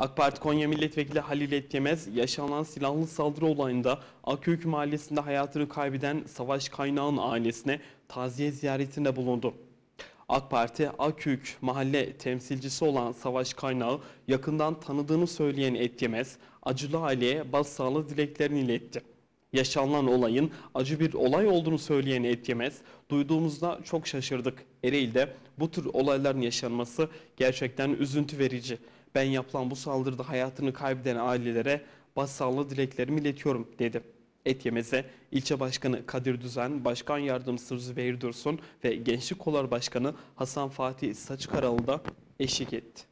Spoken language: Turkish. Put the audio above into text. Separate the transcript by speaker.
Speaker 1: AK Parti Konya Milletvekili Halil Etkemez, yaşanan silahlı saldırı olayında Akök Mahallesi'nde hayatını kaybeden Savaş Kaynağ'ın ailesine taziye ziyaretinde bulundu. AK Parti Akük mahalle temsilcisi olan Savaş Kaynağı yakından tanıdığını söyleyen Etkemez, acılı aileye başsağlığı dileklerini iletti yaşanılan olayın acı bir olay olduğunu söyleyen Etyemez, duyduğumuzda çok şaşırdık. Ereğli'de bu tür olayların yaşanması gerçekten üzüntü verici. Ben yapılan bu saldırıda hayatını kaybeden ailelere başsağlığı dileklerimi iletiyorum dedi. Etyemez'e ilçe başkanı Kadir Düzen, başkan yardımcısı Zübeyir Dursun ve Gençlik Kollar Başkanı Hasan Fatih Saçkaralı da eşlik etti.